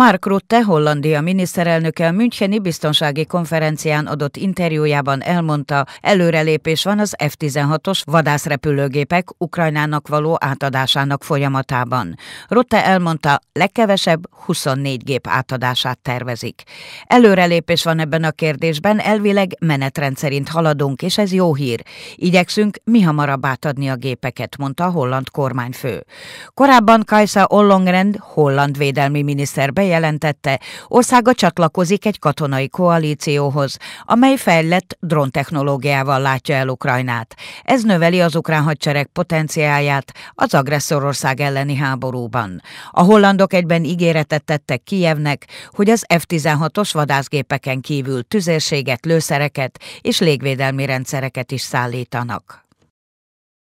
Mark Rutte, Hollandia miniszterelnöke a Müncheni Biztonsági Konferencián adott interjújában elmondta, előrelépés van az F-16-os vadászrepülőgépek Ukrajnának való átadásának folyamatában. Rutte elmondta, legkevesebb 24 gép átadását tervezik. Előrelépés van ebben a kérdésben, elvileg menetrend szerint haladunk, és ez jó hír. Igyekszünk mi hamarabb átadni a gépeket, mondta a holland kormányfő. Korábban Kajsa Ollongren, holland védelmi miniszter bejelentette, országa csatlakozik egy katonai koalícióhoz, amely fejlett dróntechnológiával látja el Ukrajnát. Ez növeli az ukrán hadsereg potenciáját az agresszorország elleni háborúban. A hollandok egyben ígéretet tettek Kijevnek, hogy az F-16-os vadászgépeken kívül tüzérséget, lőszereket és légvédelmi rendszereket is szállítanak.